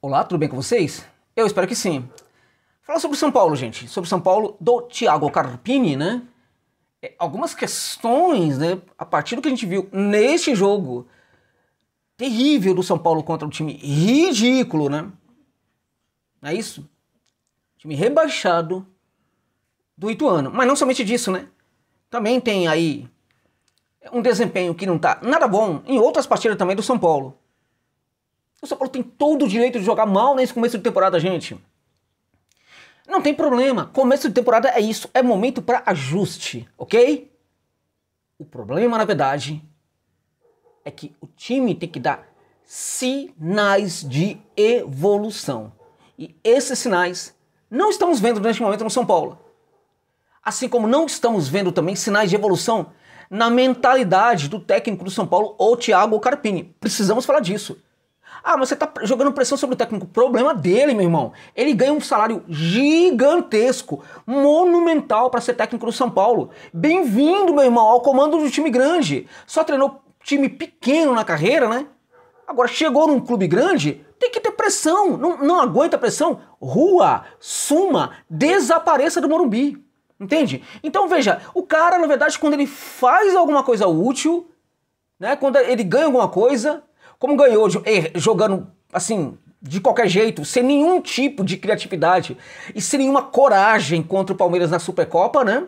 Olá, tudo bem com vocês? Eu espero que sim. Falar sobre São Paulo, gente. Sobre São Paulo do Thiago Carpini, né? É, algumas questões, né? A partir do que a gente viu neste jogo terrível do São Paulo contra um time ridículo, né? Não é isso? Time rebaixado do Ituano. Mas não somente disso, né? Também tem aí um desempenho que não tá nada bom em outras partidas também do São Paulo. O São Paulo tem todo o direito de jogar mal nesse começo de temporada, gente. Não tem problema. Começo de temporada é isso. É momento para ajuste, ok? O problema, na verdade, é que o time tem que dar sinais de evolução. E esses sinais não estamos vendo neste momento no São Paulo. Assim como não estamos vendo também sinais de evolução na mentalidade do técnico do São Paulo, ou Thiago Carpini. Precisamos falar disso. Ah, mas você tá jogando pressão sobre o técnico. Problema dele, meu irmão. Ele ganha um salário gigantesco, monumental para ser técnico do São Paulo. Bem-vindo, meu irmão, ao comando do time grande. Só treinou time pequeno na carreira, né? Agora chegou num clube grande, tem que ter pressão. Não, não aguenta pressão? Rua, suma, desapareça do Morumbi. Entende? Então veja, o cara, na verdade, quando ele faz alguma coisa útil, né? Quando ele ganha alguma coisa, como ganhou jogando assim, de qualquer jeito, sem nenhum tipo de criatividade e sem nenhuma coragem contra o Palmeiras na Supercopa, né?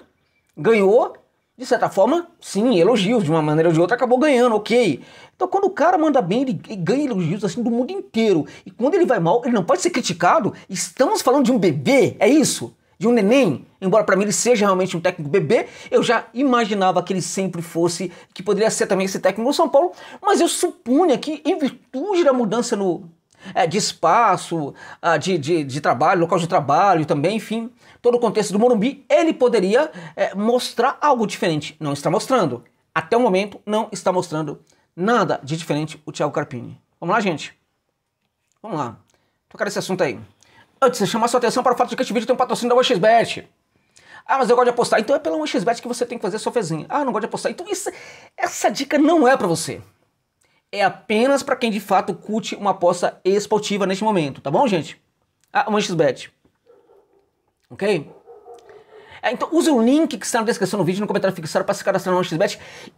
Ganhou, de certa forma, sim, elogios, de uma maneira ou de outra, acabou ganhando, ok. Então quando o cara manda bem, ele ganha elogios assim do mundo inteiro. E quando ele vai mal, ele não pode ser criticado. Estamos falando de um bebê, é isso? de um neném, embora para mim ele seja realmente um técnico bebê, eu já imaginava que ele sempre fosse, que poderia ser também esse técnico no São Paulo, mas eu supunha que em virtude da mudança no, é, de espaço, ah, de, de, de, trabalho, local de trabalho também, enfim, todo o contexto do Morumbi, ele poderia é, mostrar algo diferente. Não está mostrando. Até o momento, não está mostrando nada de diferente o Thiago Carpini. Vamos lá, gente? Vamos lá. Tocar esse assunto aí. Antes, chamar sua atenção para o fato de que este vídeo tem um patrocínio da 1 Ah, mas eu gosto de apostar. Então é pela 1 que você tem que fazer sua fezinha. Ah, não gosto de apostar. Então isso, essa dica não é para você. É apenas para quem de fato curte uma aposta esportiva neste momento, tá bom, gente? Ah, 1 Ok? É, então use o link que está na descrição do vídeo, no comentário fixado para se cadastrar no 1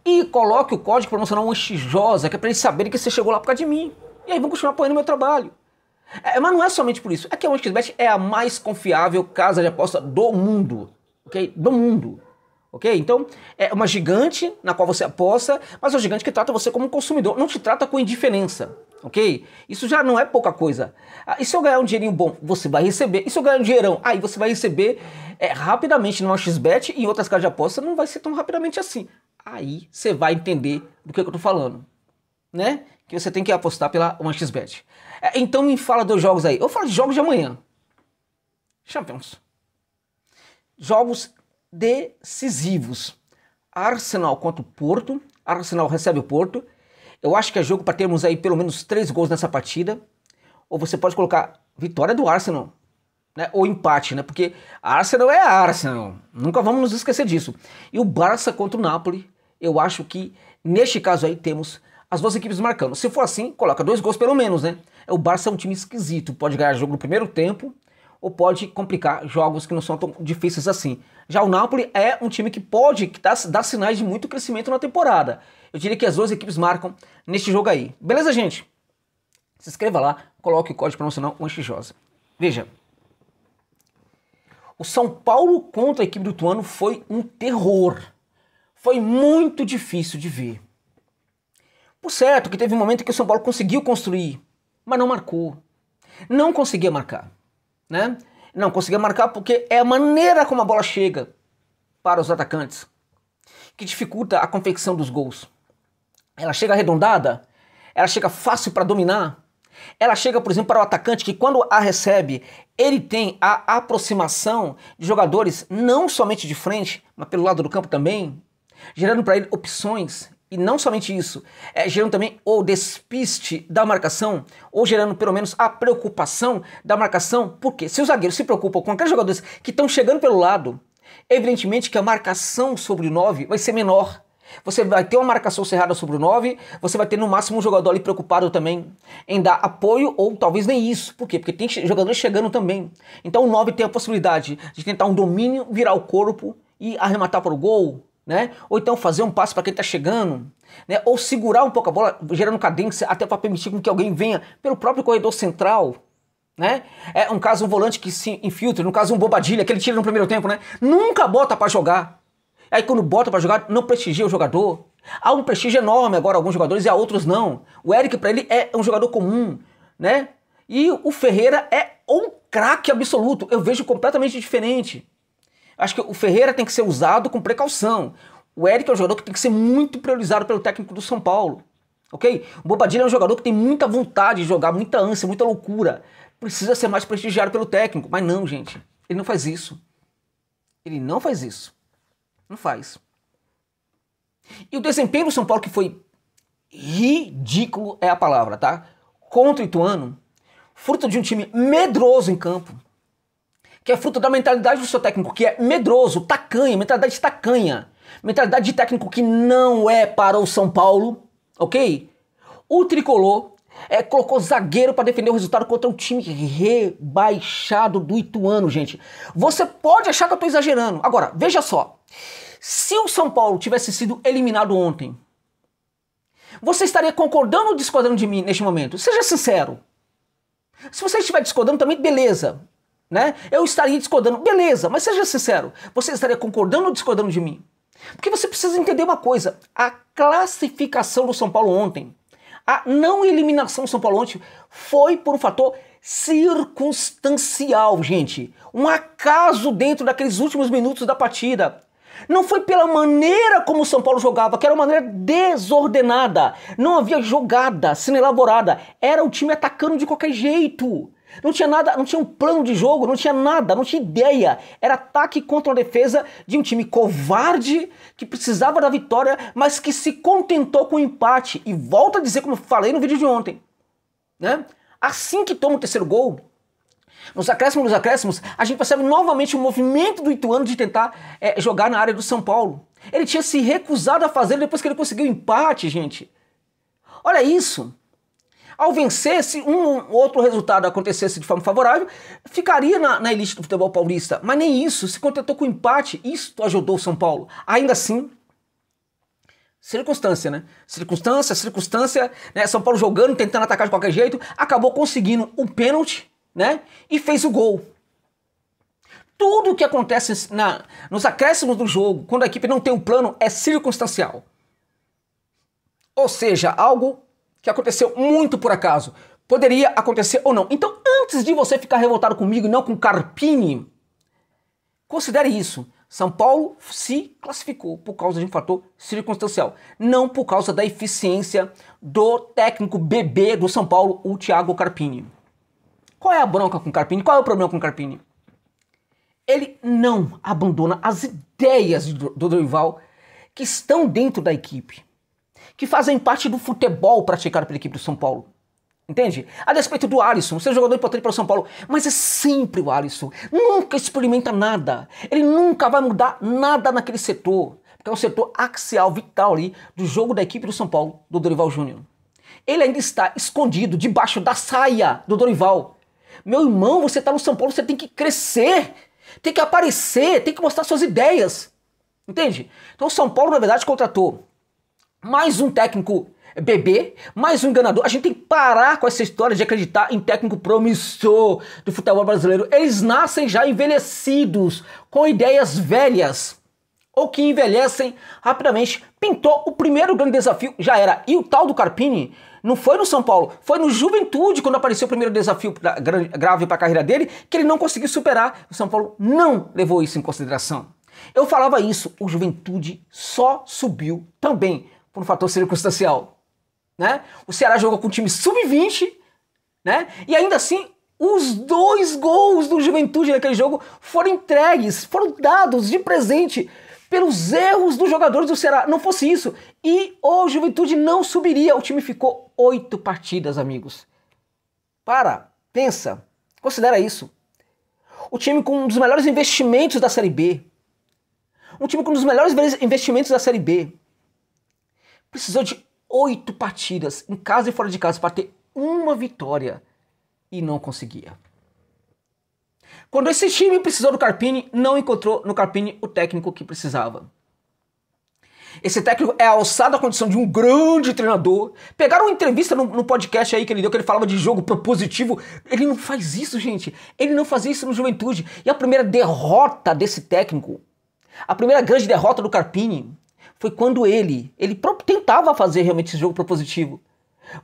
e coloque o código promocional 1 que é para eles saberem que você chegou lá por causa de mim. E aí vão continuar apoiando meu trabalho. É, mas não é somente por isso. É que a OneXBet é a mais confiável casa de aposta do mundo. Ok? Do mundo. Ok? Então, é uma gigante na qual você aposta, mas é uma gigante que trata você como consumidor, não te trata com indiferença. Ok? Isso já não é pouca coisa. Ah, e se eu ganhar um dinheirinho bom, você vai receber. E se eu ganhar um dinheirão, aí ah, você vai receber é, rapidamente no XBet e em outras casas de aposta não vai ser tão rapidamente assim. Aí você vai entender do que, é que eu estou falando. Né? que você tem que apostar pela OneXBet. É, então me fala dos jogos aí. Eu falo de jogos de amanhã. Champions. Jogos decisivos. Arsenal contra o Porto. Arsenal recebe o Porto. Eu acho que é jogo para termos aí pelo menos três gols nessa partida. Ou você pode colocar vitória do Arsenal. Né? Ou empate, né? Porque Arsenal é Arsenal. Nunca vamos nos esquecer disso. E o Barça contra o Napoli. Eu acho que neste caso aí temos as duas equipes marcando. Se for assim, coloca dois gols pelo menos, né? O Barça é um time esquisito, pode ganhar jogo no primeiro tempo ou pode complicar jogos que não são tão difíceis assim. Já o Napoli é um time que pode que dá, dá sinais de muito crescimento na temporada. Eu diria que as duas equipes marcam neste jogo aí. Beleza, gente? Se inscreva lá, coloque o código promocional 1xJ. Veja, o São Paulo contra a equipe do Tuano foi um terror. Foi muito difícil de ver. Por certo que teve um momento que o São Paulo conseguiu construir, mas não marcou. Não conseguia marcar, né? Não conseguia marcar porque é a maneira como a bola chega para os atacantes que dificulta a confecção dos gols. Ela chega arredondada, ela chega fácil para dominar, ela chega, por exemplo, para o atacante que quando a recebe, ele tem a aproximação de jogadores não somente de frente, mas pelo lado do campo também, gerando para ele opções e não somente isso, é, gerando também o despiste da marcação, ou gerando pelo menos a preocupação da marcação, porque se os zagueiros se preocupam com aqueles jogadores que estão chegando pelo lado, evidentemente que a marcação sobre o 9 vai ser menor. Você vai ter uma marcação cerrada sobre o 9, você vai ter no máximo um jogador ali preocupado também em dar apoio, ou talvez nem isso. Por quê? Porque tem jogadores chegando também. Então o 9 tem a possibilidade de tentar um domínio, virar o corpo e arrematar para o gol, né? Ou então fazer um passo para quem está chegando, né? Ou segurar um pouco a bola, gerando cadência até para permitir que alguém venha pelo próprio corredor central, né? É um caso um volante que se infiltra, no caso um bobadilha que ele tira no primeiro tempo, né? Nunca bota para jogar. Aí quando bota para jogar, não prestigia o jogador. Há um prestígio enorme agora alguns jogadores e a outros não. O Eric para ele é um jogador comum, né? E o Ferreira é um craque absoluto. Eu vejo completamente diferente. Acho que o Ferreira tem que ser usado com precaução. O Eric é um jogador que tem que ser muito priorizado pelo técnico do São Paulo. Ok? O Bobadilha é um jogador que tem muita vontade de jogar, muita ânsia, muita loucura. Precisa ser mais prestigiado pelo técnico. Mas não, gente. Ele não faz isso. Ele não faz isso. Não faz. E o desempenho do São Paulo, que foi ridículo, é a palavra, tá? Contra o Ituano, fruto de um time medroso em campo que é fruto da mentalidade do seu técnico, que é medroso, tacanha, mentalidade tacanha, mentalidade de técnico que não é para o São Paulo, ok? O tricolor é, colocou zagueiro para defender o resultado contra um time rebaixado do Ituano, gente. Você pode achar que eu estou exagerando. Agora, veja só. Se o São Paulo tivesse sido eliminado ontem, você estaria concordando ou discordando de mim neste momento? Seja sincero. Se você estiver discordando também, beleza né? Eu estaria discordando. Beleza, mas seja sincero, você estaria concordando ou discordando de mim? Porque você precisa entender uma coisa: a classificação do São Paulo ontem, a não eliminação do São Paulo ontem, foi por um fator circunstancial, gente. Um acaso dentro daqueles últimos minutos da partida. Não foi pela maneira como o São Paulo jogava, que era uma maneira desordenada. Não havia jogada sendo elaborada. Era o time atacando de qualquer jeito. Não tinha nada, não tinha um plano de jogo, não tinha nada, não tinha ideia. Era ataque contra a defesa de um time covarde que precisava da vitória, mas que se contentou com o empate. E volta a dizer, como falei no vídeo de ontem, né? Assim que toma o terceiro gol, nos acréscimos nos acréscimos, a gente percebe novamente o movimento do Ituano de tentar é, jogar na área do São Paulo. Ele tinha se recusado a fazer depois que ele conseguiu o empate, gente. Olha isso. Ao vencer, se um outro resultado acontecesse de forma favorável, ficaria na, na elite do futebol paulista. Mas nem isso, se contentou com o empate, isso ajudou o São Paulo. Ainda assim, Circunstância, né? Circunstância, circunstância, né? São Paulo jogando, tentando atacar de qualquer jeito, acabou conseguindo o um pênalti, né? E fez o gol. Tudo o que acontece na, nos acréscimos do jogo, quando a equipe não tem um plano, é circunstancial. Ou seja, algo que aconteceu muito por acaso. Poderia acontecer ou não. Então, antes de você ficar revoltado comigo e não com Carpini, considere isso. São Paulo se classificou por causa de um fator circunstancial, não por causa da eficiência do técnico bebê do São Paulo, o Thiago Carpini. Qual é a bronca com Carpini? Qual é o problema com Carpini? Ele não abandona as ideias do, Dorival que estão dentro da equipe que fazem parte do futebol praticado pela equipe do São Paulo. Entende? A despeito do Alisson, ser jogador importante para o São Paulo, mas é sempre o Alisson. Nunca experimenta nada. Ele nunca vai mudar nada naquele setor, que é o setor axial, vital ali, do jogo da equipe do São Paulo, do Dorival Júnior. Ele ainda está escondido debaixo da saia do Dorival. Meu irmão, você está no São Paulo, você tem que crescer, tem que aparecer, tem que mostrar suas ideias. Entende? Então o São Paulo, na verdade, contratou mais um técnico bebê, mais um enganador. A gente tem que parar com essa história de acreditar em técnico promissor do futebol brasileiro. Eles nascem já envelhecidos, com ideias velhas ou que envelhecem rapidamente. Pintou o primeiro grande desafio, já era. E o tal do Carpini não foi no São Paulo, foi no Juventude, quando apareceu o primeiro desafio pra, grave para a carreira dele, que ele não conseguiu superar. O São Paulo não levou isso em consideração. Eu falava isso, o Juventude só subiu também por um fator circunstancial. Né? O Ceará jogou com um time sub-20, né? E ainda assim, os dois gols do Juventude naquele jogo foram entregues, foram dados de presente pelos erros dos jogadores do Ceará. Não fosse isso, e o Juventude não subiria. O time ficou oito partidas, amigos. Para, pensa, considera isso. O time com um dos melhores investimentos da Série B. Um time com um dos melhores investimentos da Série B precisou de oito partidas, em casa e fora de casa, para ter uma vitória e não conseguia. Quando esse time precisou do Carpini, não encontrou no Carpini o técnico que precisava. Esse técnico é alçado à condição de um grande treinador. Pegaram uma entrevista no, no, podcast aí que ele deu, que ele falava de jogo propositivo. Ele não faz isso, gente. Ele não fazia isso no Juventude. E a primeira derrota desse técnico, a primeira grande derrota do Carpini, foi quando ele, ele tentava fazer realmente esse jogo propositivo.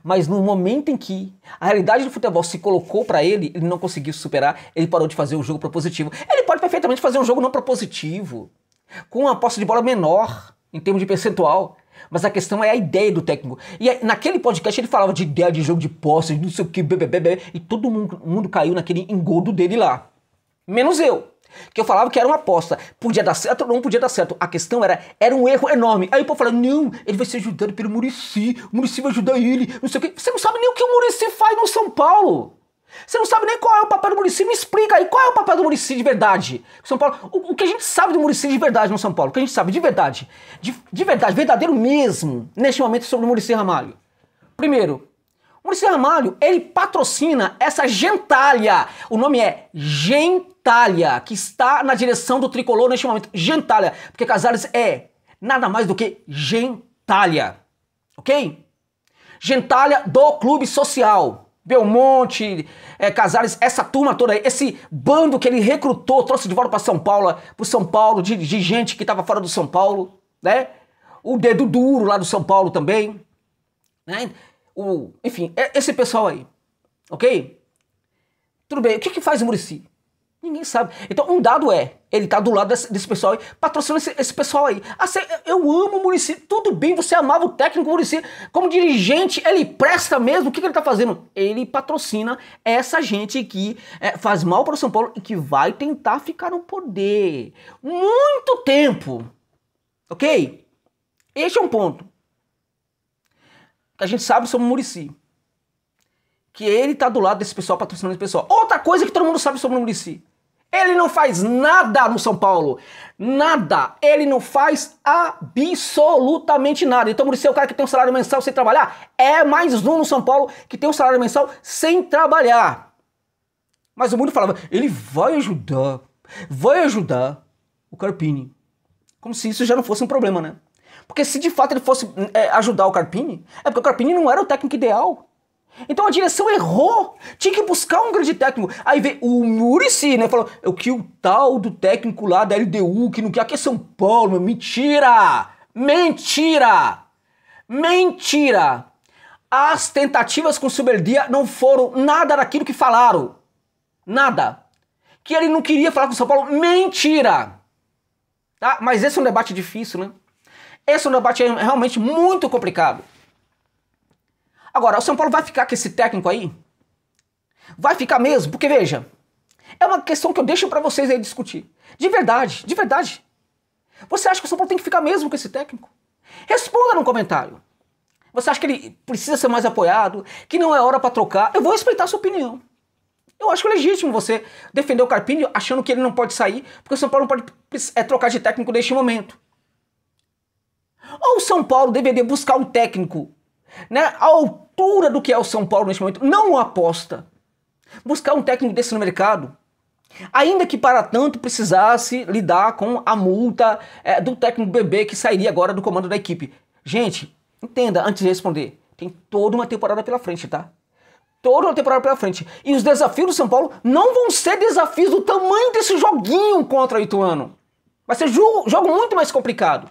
Mas no momento em que a realidade do futebol se colocou para ele, ele não conseguiu superar, ele parou de fazer o jogo propositivo. Ele pode perfeitamente fazer um jogo não propositivo, com uma posse de bola menor em termos de percentual. Mas a questão é a ideia do técnico. E naquele podcast ele falava de ideia de jogo de posse, de não sei o que, bebê, bebê, e todo mundo, mundo caiu naquele engodo dele lá. Menos eu que eu falava que era uma aposta. Podia dar certo ou não podia dar certo. A questão era, era um erro enorme. Aí o povo fala, não, ele vai ser ajudado pelo Murici, o Murici vai ajudar ele, não sei o quê. Você não sabe nem o que o Murici faz no São Paulo. Você não sabe nem qual é o papel do Murici. Me explica aí qual é o papel do Murici de verdade. São Paulo, o, o, que a gente sabe do Murici de verdade no São Paulo? O que a gente sabe de verdade, de, de verdade, verdadeiro mesmo, neste momento sobre o Murici Ramalho. Primeiro, o Murici Ramalho, ele patrocina essa gentalha. O nome é Gentalha gentalha que está na direção do tricolor neste momento. Gentalha, porque Casares é nada mais do que gentalha, ok? Gentalha do Clube Social. Belmonte, é, Casares, essa turma toda aí, esse bando que ele recrutou, trouxe de volta para São Paulo, para São Paulo, de, de gente que estava fora do São Paulo, né? O dedo duro lá do São Paulo também, né? O, enfim, é esse pessoal aí, ok? Tudo bem, o que, que faz o Murici? Ninguém sabe. Então, um dado é, ele tá do lado desse, desse pessoal aí, patrocina esse, esse pessoal aí. Assim, eu amo o Murici, tudo bem, você amava o técnico Murici. Como dirigente, ele presta mesmo, o que, que ele tá fazendo? Ele patrocina essa gente que é, faz mal para o São Paulo e que vai tentar ficar no poder. Muito tempo, ok? Este é um ponto. Que a gente sabe sobre o Murici. que ele tá do lado desse pessoal patrocinando esse pessoal. Outra coisa que todo mundo sabe sobre o Murici. Ele não faz nada no São Paulo. Nada. Ele não faz absolutamente nada. Então, Muricy é o cara que tem um salário mensal sem trabalhar. É mais um no São Paulo que tem um salário mensal sem trabalhar. Mas o mundo falava, ele vai ajudar. Vai ajudar o Carpini. Como se isso já não fosse um problema, né? Porque se de fato ele fosse é, ajudar o Carpini, é porque o Carpini não era o técnico ideal. Então a direção errou. Tinha que buscar um grande técnico. Aí veio o Murici, né? Falou é o que o tal do técnico lá da LDU, que não quer que é São Paulo. Mentira! Mentira! Mentira! As tentativas com o Silberdia não foram nada daquilo que falaram. Nada. Que ele não queria falar com o São Paulo. Mentira! Tá? Mas esse é um debate difícil, né? Esse é um debate realmente muito complicado. Agora, o São Paulo vai ficar com esse técnico aí? Vai ficar mesmo? Porque veja, é uma questão que eu deixo para vocês aí discutir. De verdade, de verdade. Você acha que o São Paulo tem que ficar mesmo com esse técnico? Responda no comentário. Você acha que ele precisa ser mais apoiado? Que não é hora para trocar? Eu vou respeitar a sua opinião. Eu acho legítimo você defender o Carpini achando que ele não pode sair, porque o São Paulo não pode é, trocar de técnico neste momento. Ou o São Paulo deveria buscar um técnico né, à altura do que é o São Paulo neste momento, não aposta. Buscar um técnico desse no mercado, ainda que para tanto precisasse lidar com a multa é, do técnico bebê que sairia agora do comando da equipe. Gente, entenda, antes de responder, tem toda uma temporada pela frente, tá? Toda uma temporada pela frente. E os desafios do São Paulo não vão ser desafios do tamanho desse joguinho contra o Ituano. Vai ser jogo, jogo muito mais complicado.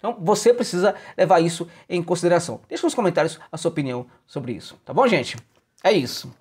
Então você precisa levar isso em consideração. Deixe nos comentários a sua opinião sobre isso, tá bom, gente? É isso.